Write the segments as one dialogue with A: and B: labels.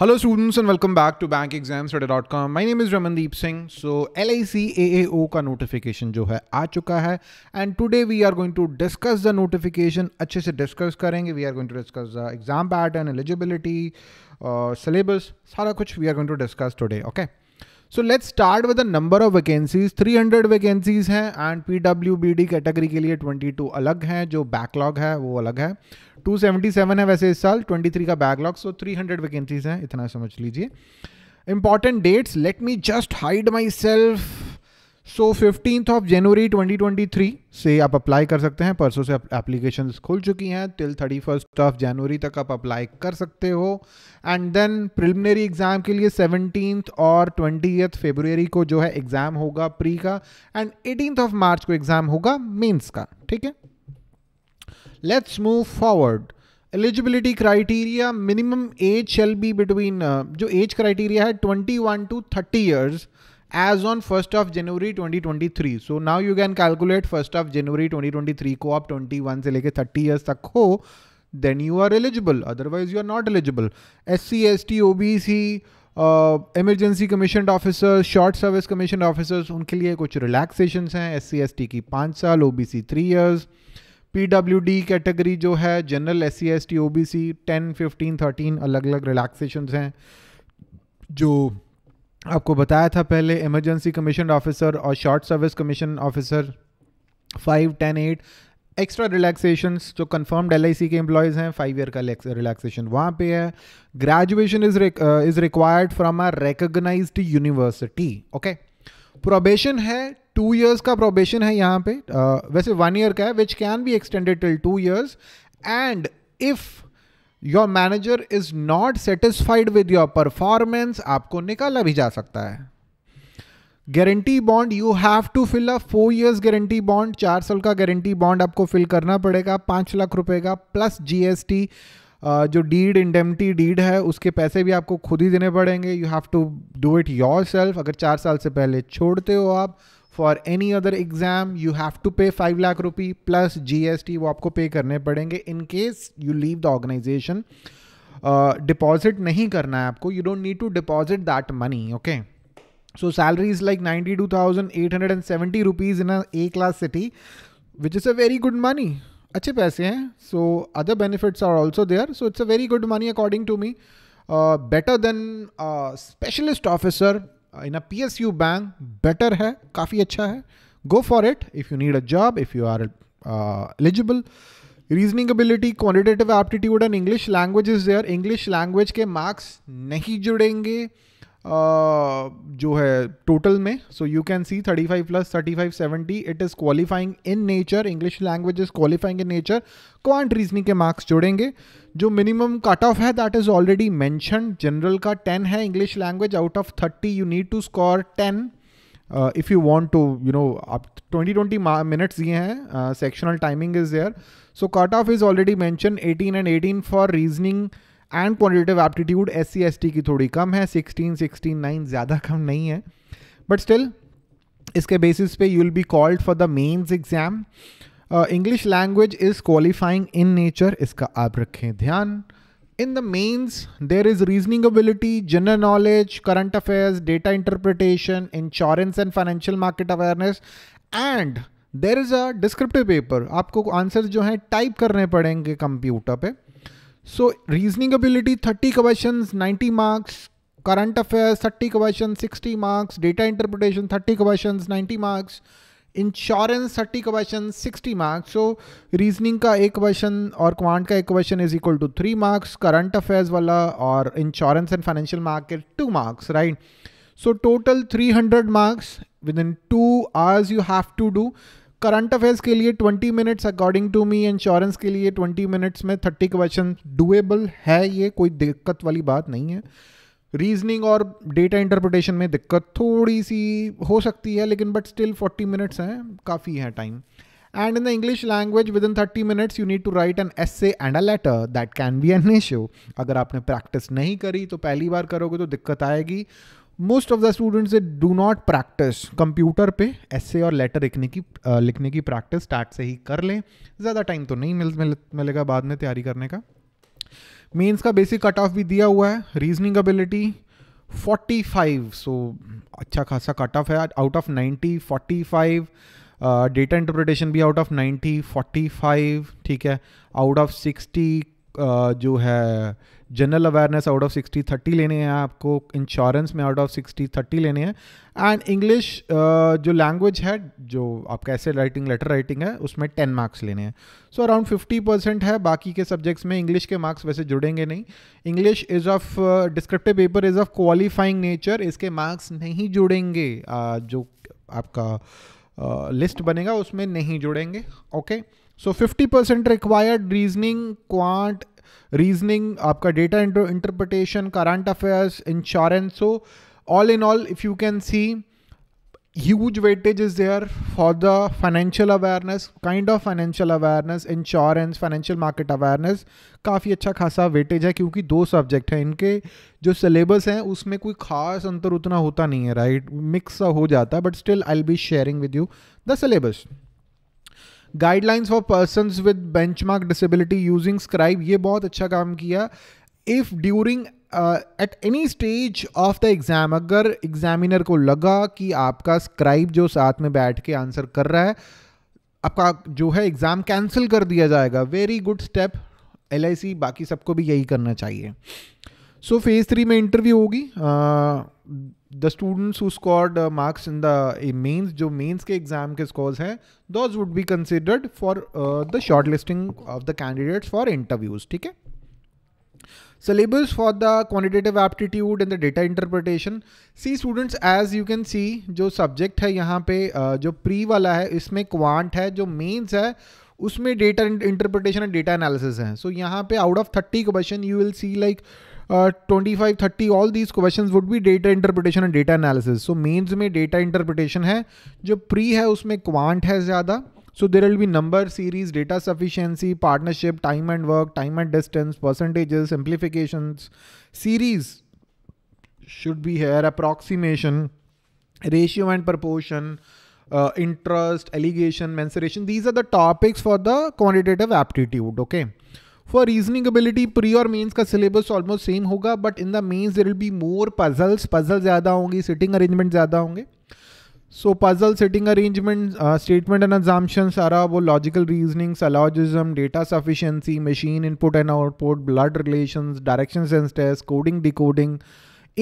A: Hello students and welcome back to bankexamstudy.com. My name is Ramandeep Singh. So LICAAO का notification जो है आ चुका है and today we are going to discuss the notification अच्छे से discuss करेंगे we are going to discuss the exam pattern, eligibility, uh, syllabus सारा कुछ we are going to discuss today okay. So let's start with the number of vacancies 300 vacancies हैं and PWBD category के लिए 22 अलग हैं जो backlog है वो अलग है 277 है वैसे इस साल 23 का बैकलॉग सो 300 वैकेंसीज हैं इतना समझ लीजिए important dates let me just hide myself so fifteen of January 2023 से आप अप्लाई कर सकते हैं परसों से एप्लीकेशन खुल चुकी हैं till thirty first of January तक आप अप्लाई कर सकते हो एंड देन प्रिलिमिनरी एग्ज़ाम के लिए सेवनटीन और ट्वेंटी फेबररी को जो है एग्ज़ाम होगा प्री का एंड एटीन ऑफ मार्च को एग्ज़ाम होगा मेन्स का ठीक है let's move forward eligibility criteria minimum age shall be between जो एज क्राइटेरिया है twenty one to thirty years as on 1st of January 2023. So now you can calculate 1st of January 2023 को आप 21 से लेके 30 years तक हो then you are eligible otherwise you are not eligible S C S T O B C emergency commission officer short service commission officers उनके लिए कुछ relaxation हैं एस सी एस टी की पाँच साल O B C three years P W D category जो है general S C S T O B C ten fifteen thirteen अलग अलग रिलैक्सेशन हैं जो आपको बताया था पहले इमरजेंसी कमीशन ऑफिसर और short service commission officer five ten eight extra relaxation जो कंफर्म्ड एल के एम्प्लॉयज़ हैं फाइव ईयर का रिलैक्सेशन वहाँ पे है graduation is is required from a recognise university okay probation है टू ईयर्स का probation है यहाँ पे uh, वैसे वन ईयर का है which can be extended till two years and if your manager is not satisfied with your performance आपको निकाला भी जा सकता है guarantee bond you have to fill a four years guarantee bond चार साल का गारंटी बॉन्ड आपको फिल करना पड़ेगा पांच लाख रुपए का प्लस जीएसटी जो डीड इंडेमटी डीड है उसके पैसे भी आपको खुद ही देने पड़ेंगे you have to do it yourself अगर चार साल से पहले छोड़ते हो आप for any other exam you have to pay five lakh rupee plus GST वो आपको पे करने पड़ेंगे in case you leave the organisation deposit नहीं करना है आपको you don't need to deposit that money okay so salary is like ninety two thousand eight hundred and seventy rupees in A class city which is a very good money अच्छे पैसे हैं so other benefits are also there so it's a very good money according to me better than specialist officer in a P S U bank better है काफ़ी अच्छा है go for it if you need a job if you are eligible reasoning ability quantitative aptitude and English language is there English language के marks नहीं जुड़ेंगे जो है total में सो यू कैन सी 35 प्लस 35 70 it is qualifying in nature English language is qualifying in nature quant reasoning के marks जोड़ेंगे जो मिनिमम कट ऑफ है that is already mention general का 10 है English language out of 30 you need to score 10 if you want to you no आप twenty twenty minutes ये हैं sectional timing is there so cut off is already mention eighteen and eighteen for reasoning and quantitative aptitude S C S T की थोड़ी कम है sixteen sixteen nine ज़्यादा कम नहीं है बट स्टिल इसके बेसिस पे you will be called for the mains exam English language is qualifying in nature इसका आप रखें ध्यान in the mains there is reasoning ability general knowledge current affairs data interpretation insurance and financial market awareness and there is a descriptive paper आपको answer जो है type करने पड़ेंगे computer पर so reasoning ability thirty question ninety marks current affairs thirty question sixty marks data interpretation thirty question ninety marks insurance thirty question sixty marks so reasoning का एक question और quant का एक question is equal to three marks current affairs वाला और insurance and financial market two marks right so total three hundred marks within two hours you have to do current affairs के लिए 20 minutes according to me insurance के लिए 20 minutes में 30 question doable है ये कोई दिक्कत वाली बात नहीं है रीजनिंग और डेटा इंटरप्रिटेशन में दिक्कत थोड़ी सी हो सकती है लेकिन बट स्टिल 40 मिनट्स हैं काफ़ी है time and in the English language within 30 minutes you need to write an essay and a letter that can be an issue अगर आपने प्रैक्टिस नहीं करी तो पहली बार करोगे तो दिक्कत आएगी most of the students do not practice computer पे ऐसे और लेटर लिखने की आ, लिखने की प्रैक्टिस स्टार्ट से ही कर लें ज़्यादा टाइम तो नहीं मिल, मिल मिलेगा बाद में तैयारी करने का मेंस का बेसिक कट ऑफ भी दिया हुआ है रीजनिंग एबिलिटी 45 सो अच्छा खासा कट ऑफ है आउट ऑफ 90 45 डेटा इंटरप्रिटेशन भी आउट ऑफ 90 45 ठीक है आउट ऑफ 60 जो है general awareness out of sixty thirty लेने हैं आपको इंश्योरेंस में आउट ऑफ सिक्सटी थर्टी लेने हैं एंड इंग्लिश जो लैंग्वेज है जो आपका ऐसे राइटिंग लेटर राइटिंग है उसमें टेन मार्क्स लेने हैं सो अराउंड फिफ्टी परसेंट है बाकी के सब्जेक्ट्स में इंग्लिश के मार्क्स वैसे जुड़ेंगे नहीं English is of descriptive paper is of qualifying nature इसके मार्क्स नहीं जुड़ेंगे uh, जो आपका लिस्ट uh, बनेगा उसमें नहीं जुड़ेंगे okay okay? So fifty percent required reasoning quant reasoning आपका data interpretation current affairs insurance so all in all if you can see huge weightage is there for the financial awareness kind of financial awareness insurance financial market awareness काफ़ी अच्छा खासा weightage है क्योंकि दो subject हैं इनके जो syllabus हैं उसमें कोई खास अंतर उतना होता नहीं है राइट मिक्स हो जाता है but still I be sharing with you the syllabus guidelines for person with benchmark disability using scribe ये बहुत अच्छा काम किया if during at any stage of the exam अगर एग्जामिनर को लगा कि आपका स्क्राइब जो साथ में बैठ के आंसर कर रहा है आपका जो है एग्ज़ाम कैंसिल कर दिया जाएगा वेरी गुड स्टेप एल बाकी सबको भी यही करना चाहिए सो फेज थ्री में इंटरव्यू होगी the students who scored marks in the mains जो मेन्स के एग्जाम के स्कोर्स हैं those would be considered for the shortlisting of the candidates for interviews ठीक है syllabus for the quantitative aptitude and the data interpretation see students as you can see जो subject है यहाँ पे uh, जो pre वाला है इसमें क्वांट है जो मेन्स है उसमें data interpretation and data analysis है सो so, यहाँ पे out of thirty question you will see like twenty five thirty all these question would भी data interpretation and data analysis so mains में data interpretation है जो pre है उसमें quant है ज़्यादा सो देर विल भी number series data sufficiency partnership time and work time and distance percentages simplification series should be here approximation ratio and proportion interest alligation mensuration these are the topics for the quantitative aptitude okay for reasoning ability pre और mains का syllabus almost same होगा but in the mains there will be more puzzles puzzle ज़्यादा होंगी sitting arrangement ज़्यादा होंगे so puzzle sitting arrangement statement and assumption सारा वो logical reasoning syllogism data sufficiency machine input and output blood relation direction sense test coding decoding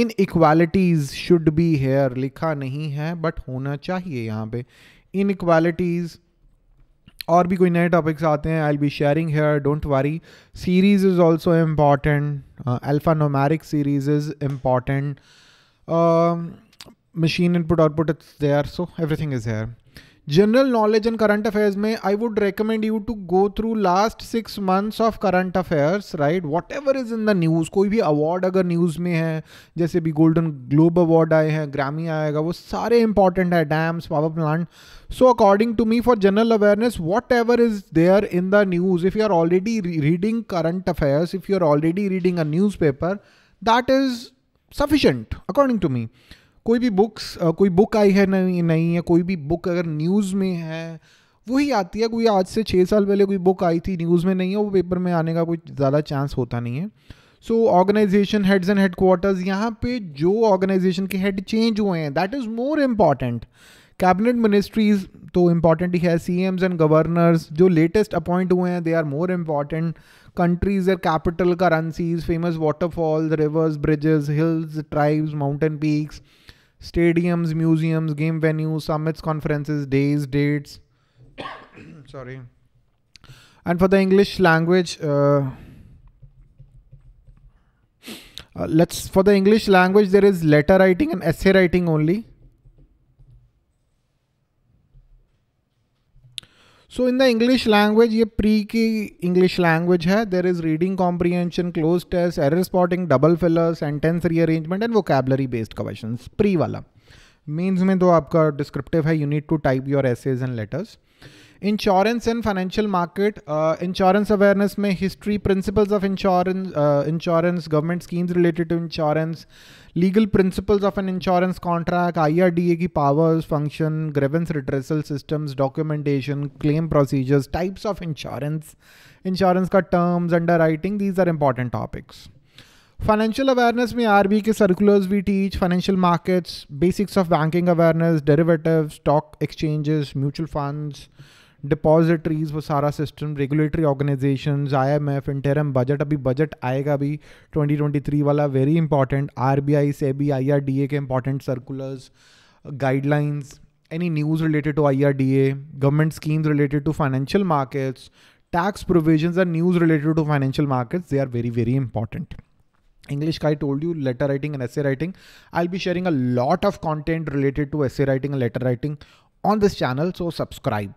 A: inequalities should be here लिखा नहीं है but होना चाहिए यहाँ पे इन इक्वालिटीज़ और भी कोई नए टॉपिक्स आते हैं I be sharing here don't worry series is also important alphanumeric series is important input output it's there so everything is here general knowledge and current affairs में I would recommend you to go through last six months of current affairs right whatever is in the news कोई भी award अगर news में है जैसे भी golden globe award आए हैं ग्रामी आएगा वो सारे इंपॉर्टेंट है dams power plant so according to me for general awareness whatever is there in the news if you are already reading current affairs if you are already reading a newspaper that is sufficient according to me कोई भी books कोई book आई है नहीं नहीं है कोई भी book अगर न्यूज़ में है वही आती है कोई आज से छः साल पहले कोई बुक आई थी न्यूज़ में नहीं है वो पेपर में आने का कोई ज़्यादा चांस होता नहीं है so organisation heads and headquarters यहाँ पे जो ऑर्गेनाइजेशन के हेड चेंज हुए हैं that is more important cabinet ministries तो इम्पॉर्टेंट ही है सी एम्स एंड गवर्नर्स जो लेटेस्ट अपॉइंट हुए हैं they are more important countries their capital currencies famous waterfalls rivers bridges hills tribes mountain peaks stadiums, museums, game venues, summits, conferences, days, dates. Sorry. And for the English language, uh, uh, let's for the English language there is letter writing and essay writing only. So in the English language ये pre की English language है there is reading comprehension cloze test error spotting double filler sentence rearrangement and vocabulary based question pre वाला means में तो आपका descriptive है you need to type your essays and letters insurance and financial market insurance awareness में history principles of insurance insurance government schemes related to insurance legal principles of an insurance contract IRDA की powers function grievance redressal systems documentation claim procedures types of insurance insurance का terms underwriting these are important topics financial awareness में R के circulars we teach financial markets basics of banking awareness derivative stock exchanges mutual funds Depositories, वो सारा system, regulatory organisations, I M F interim budget अभी budget आएगा भी 2023 वाला very important, RBI B I से B I R D A के any news related to IRDA, government schemes related to financial markets, tax provisions and news related to financial markets, they are very, very important. English, I told you, letter writing and essay writing. I'll be sharing a lot of content related to essay writing and letter writing on this channel. So subscribe.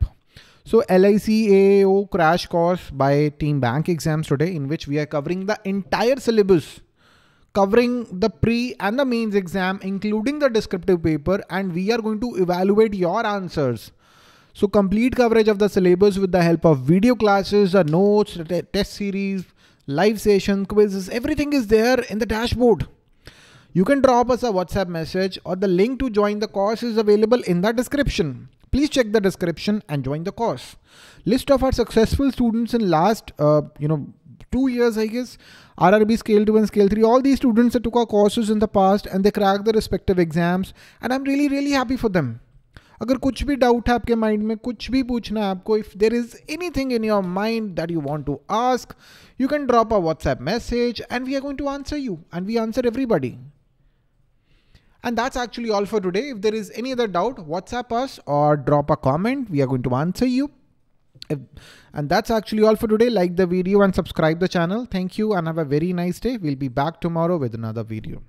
A: So LICAO crash course by Team Bank exams today in which we are covering the entire syllabus covering the pre and the mains exam including the descriptive paper and we are going to evaluate your answers. So complete coverage of the syllabus with the help of video classes, the notes, the test series, live session, quizzes, everything is there in the dashboard. You can drop us a WhatsApp message or the link to join the course is available in the description. Please check the description and join the course. List of our successful students in last, uh, you know, two years, I guess. RRB Scale 2 and Scale 3, all these students that took our courses in the past and they cracked their respective exams and I'm really, really happy for them. If there is anything in your mind that you want to ask, you can drop a WhatsApp message and we are going to answer you. And we answer everybody. And that's actually all for today. If there is any other doubt, WhatsApp us or drop a comment. We are going to answer you. And that's actually all for today. Like the video and subscribe the channel. Thank you and have a very nice day. We'll be back tomorrow with another video.